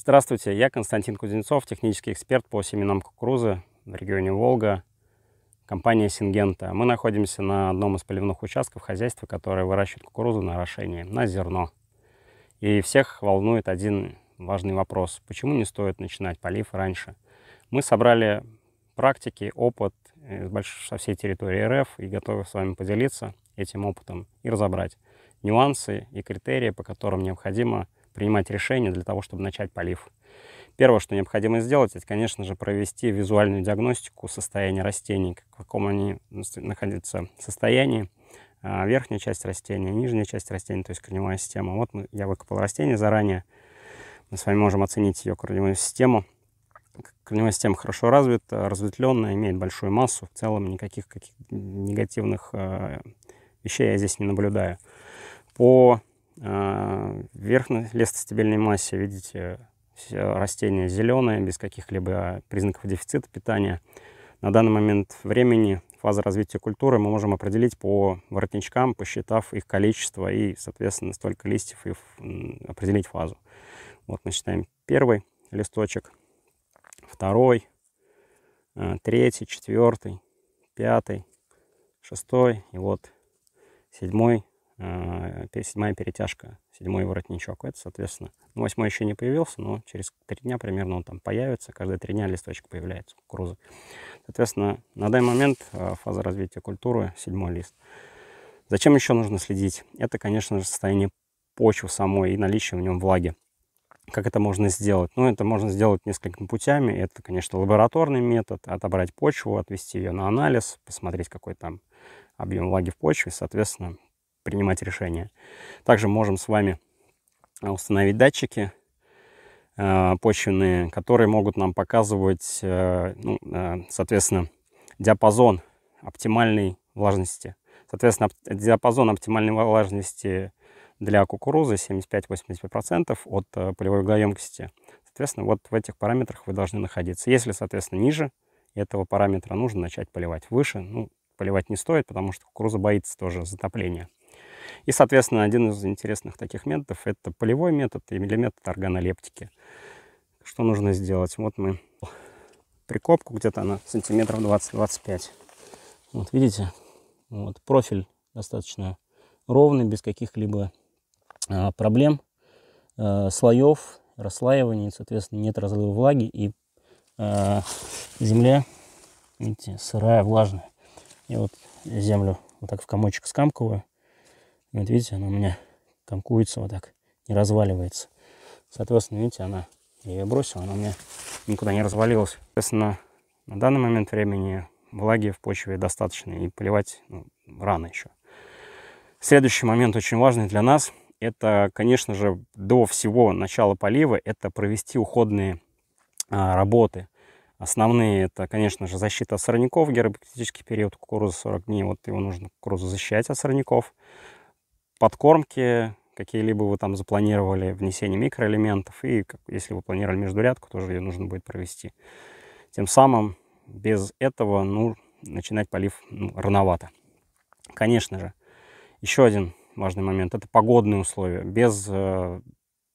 Здравствуйте, я Константин Кузнецов, технический эксперт по семенам кукурузы в регионе Волга, компания Сингента. Мы находимся на одном из поливных участков хозяйства, которое выращивает кукурузу на орошение, на зерно. И всех волнует один важный вопрос. Почему не стоит начинать полив раньше? Мы собрали практики, опыт со всей территории РФ и готовы с вами поделиться этим опытом и разобрать нюансы и критерии, по которым необходимо принимать решения для того, чтобы начать полив. Первое, что необходимо сделать, это, конечно же, провести визуальную диагностику состояния растений, в каком они находятся состоянии, а, верхняя часть растения, нижняя часть растения, то есть корневая система. Вот мы, я выкопал растение заранее, мы с вами можем оценить ее корневую систему. Корневая система хорошо развита, разветвленная, имеет большую массу, в целом никаких каких негативных э, вещей я здесь не наблюдаю. По а, верхней лестостебельной массе, видите, все растения зеленые, без каких-либо признаков дефицита питания. На данный момент времени фаза развития культуры мы можем определить по воротничкам, посчитав их количество и, соответственно, столько листьев, и определить фазу. Вот мы считаем первый листочек, второй, э, третий, четвертый, пятый, шестой и вот седьмой, а, седьмая перетяжка, седьмой воротничок. Это, соответственно, ну, восьмой еще не появился, но через три дня примерно он там появится. Каждые три дня листочек появляется кукурузы. Соответственно, на данный момент а, фаза развития культуры, седьмой лист. Зачем еще нужно следить? Это, конечно же, состояние почвы самой и наличие в нем влаги. Как это можно сделать? Ну, это можно сделать несколькими путями. Это, конечно, лабораторный метод. Отобрать почву, отвести ее на анализ, посмотреть, какой там объем влаги в почве. Соответственно, принимать решения. Также можем с вами а, установить датчики а, почвенные, которые могут нам показывать, э, ну, а, соответственно, диапазон оптимальной влажности. Соответственно, диапазон оптимальной влажности для кукурузы 75-85% от э, полевой углоемкости. Соответственно, вот в этих параметрах вы должны находиться. Если, соответственно, ниже этого параметра, нужно начать поливать. Выше, ну, поливать не стоит, потому что кукуруза боится тоже затопления. И, соответственно, один из интересных таких методов – это полевой метод или метод органолептики. Что нужно сделать? Вот мы прикопку, где-то она сантиметров 20-25. Вот видите, вот профиль достаточно ровный, без каких-либо а, проблем, а, слоев, расслаивания соответственно, нет разлива влаги и а, земля, видите, сырая, влажная. И вот землю вот так в комочек скамкиваю вот видите, она у меня комкуется вот так, не разваливается. Соответственно, видите, она, я ее бросил, она у меня никуда не развалилась. Соответственно, на данный момент времени влаги в почве достаточно, и поливать ну, рано еще. Следующий момент очень важный для нас, это, конечно же, до всего начала полива, это провести уходные а, работы. Основные это, конечно же, защита сорняков, геробактический период кукурузы 40 дней. Вот его нужно кукурузу защищать от сорняков подкормки, какие-либо вы там запланировали, внесение микроэлементов, и если вы планировали междурядку, тоже ее нужно будет провести. Тем самым без этого ну, начинать полив ну, рановато. Конечно же, еще один важный момент – это погодные условия. Без э,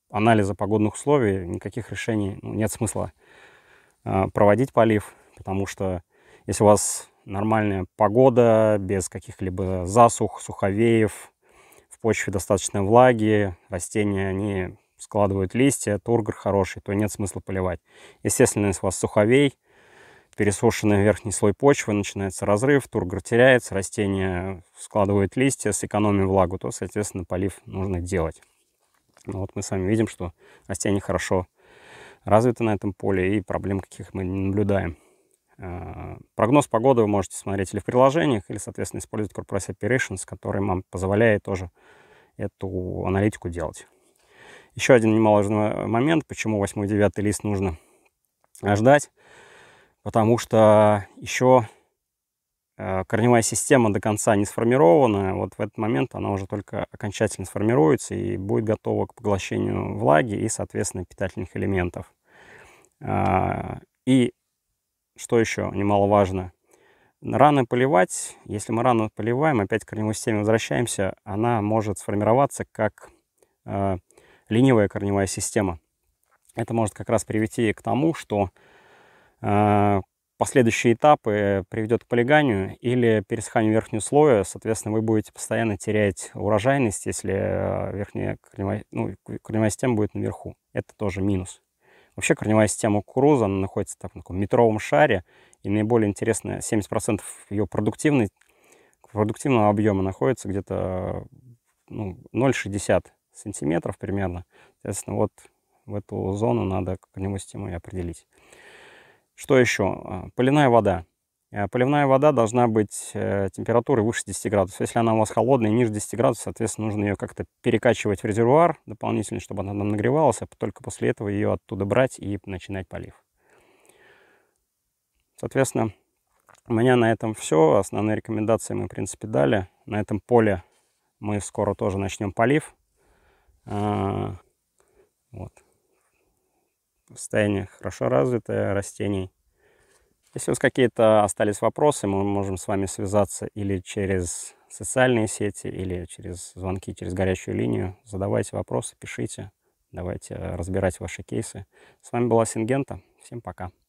анализа погодных условий никаких решений ну, нет смысла э, проводить полив, потому что если у вас нормальная погода, без каких-либо засух, суховеев, почве достаточно влаги, растения, они складывают листья, тургор хороший, то нет смысла поливать. Естественно, если у вас суховей, пересушенный верхний слой почвы, начинается разрыв, тургор теряется, растения складывают листья, сэкономим влагу, то, соответственно, полив нужно делать. Ну вот мы с вами видим, что растения хорошо развиты на этом поле и проблем каких мы не наблюдаем. Э, прогноз погоды вы можете смотреть или в приложениях, или, соответственно, использовать Corporate Operations, который вам позволяет тоже эту аналитику делать. Еще один немаловажный момент, почему 8 и 9 лист нужно ждать, потому что еще э, корневая система до конца не сформирована, вот в этот момент она уже только окончательно сформируется и будет готова к поглощению влаги и, соответственно, питательных элементов. Э, и что еще немаловажно? Рано поливать, если мы рано поливаем, опять к корневой системе возвращаемся, она может сформироваться как э, ленивая корневая система. Это может как раз привести к тому, что э, последующие этапы приведет к полиганию или пересыханию верхнего слоя. Соответственно, вы будете постоянно терять урожайность, если э, верхняя корневая, ну, корневая система будет наверху. Это тоже минус. Вообще корневая система кукурузы, она находится так, на таком метровом шаре, и наиболее интересно, 70% ее продуктивный продуктивного объема находится где-то ну, 0,60 сантиметров примерно. Соответственно, вот в эту зону надо корневую систему и определить. Что еще? А, Поляная вода. Э, поливная вода должна быть э, температуры выше 10 градусов. Если она у вас холодная и ниже 10 градусов, соответственно, нужно ее как-то перекачивать в резервуар дополнительно, чтобы она там нагревалась, а только после этого ее оттуда брать и начинать полив. Соответственно, у меня на этом все. Основные рекомендации мы, в принципе, дали. На этом поле мы скоро тоже начнем полив. А, вот. Состояние хорошо развитое растений. Если у вас какие-то остались вопросы, мы можем с вами связаться или через социальные сети, или через звонки, через горячую линию. Задавайте вопросы, пишите, давайте э, разбирать ваши кейсы. С вами была Сингента. Всем пока.